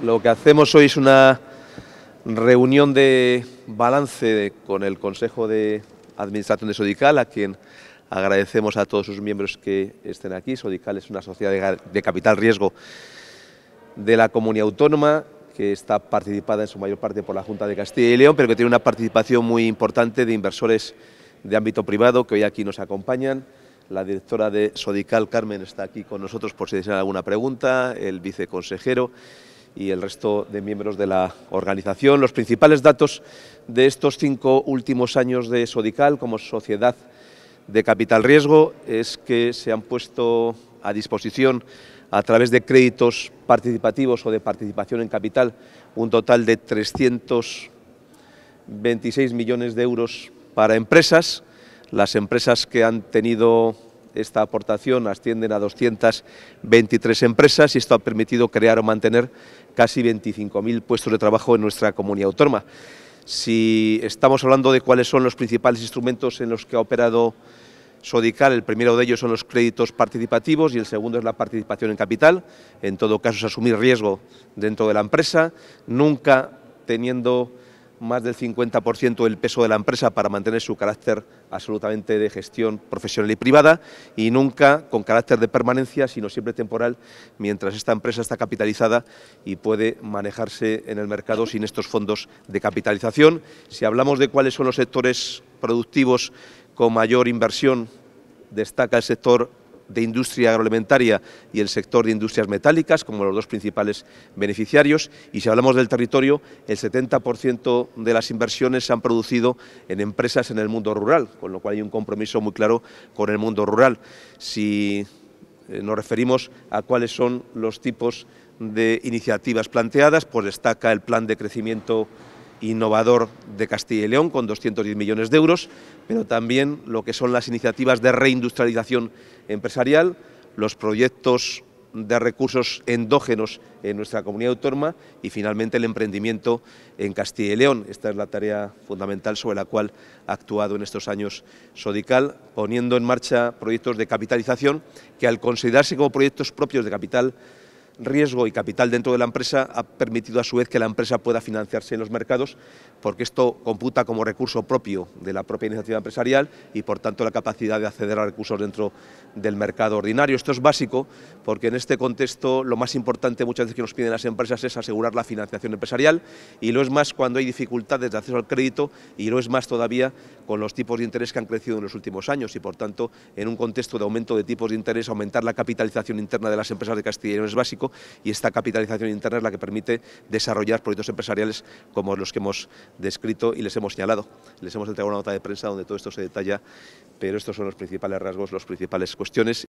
Lo que hacemos hoy es una reunión de balance con el Consejo de Administración de Sodical, a quien agradecemos a todos sus miembros que estén aquí. Sodical es una sociedad de capital riesgo de la comunidad autónoma que está participada en su mayor parte por la Junta de Castilla y León, pero que tiene una participación muy importante de inversores de ámbito privado que hoy aquí nos acompañan. La directora de Sodical, Carmen, está aquí con nosotros por si desean alguna pregunta, el viceconsejero y el resto de miembros de la organización. Los principales datos de estos cinco últimos años de Sodical como sociedad de capital riesgo es que se han puesto a disposición a través de créditos participativos o de participación en capital un total de 326 millones de euros para empresas. Las empresas que han tenido esta aportación asciende a 223 empresas y esto ha permitido crear o mantener casi 25.000 puestos de trabajo en nuestra comunidad autónoma. Si estamos hablando de cuáles son los principales instrumentos en los que ha operado Sodical, el primero de ellos son los créditos participativos y el segundo es la participación en capital. En todo caso es asumir riesgo dentro de la empresa, nunca teniendo más del 50% del peso de la empresa para mantener su carácter absolutamente de gestión profesional y privada y nunca con carácter de permanencia, sino siempre temporal, mientras esta empresa está capitalizada y puede manejarse en el mercado sin estos fondos de capitalización. Si hablamos de cuáles son los sectores productivos con mayor inversión, destaca el sector de Industria Agroalimentaria y el sector de Industrias Metálicas como los dos principales beneficiarios y si hablamos del territorio, el 70% de las inversiones se han producido en empresas en el mundo rural, con lo cual hay un compromiso muy claro con el mundo rural. Si eh, nos referimos a cuáles son los tipos de iniciativas planteadas, pues destaca el plan de crecimiento innovador de Castilla y León con 210 millones de euros, pero también lo que son las iniciativas de reindustrialización empresarial, los proyectos de recursos endógenos en nuestra comunidad autónoma y finalmente el emprendimiento en Castilla y León. Esta es la tarea fundamental sobre la cual ha actuado en estos años Sodical, poniendo en marcha proyectos de capitalización que al considerarse como proyectos propios de capital riesgo y capital dentro de la empresa ha permitido a su vez que la empresa pueda financiarse en los mercados porque esto computa como recurso propio de la propia iniciativa empresarial y por tanto la capacidad de acceder a recursos dentro del mercado ordinario. Esto es básico porque en este contexto lo más importante muchas veces que nos piden las empresas es asegurar la financiación empresarial y lo es más cuando hay dificultades de acceso al crédito y lo es más todavía con los tipos de interés que han crecido en los últimos años y por tanto en un contexto de aumento de tipos de interés aumentar la capitalización interna de las empresas de Castilla es básico y esta capitalización interna es la que permite desarrollar proyectos empresariales como los que hemos descrito y les hemos señalado. Les hemos entregado una nota de prensa donde todo esto se detalla, pero estos son los principales rasgos, las principales cuestiones.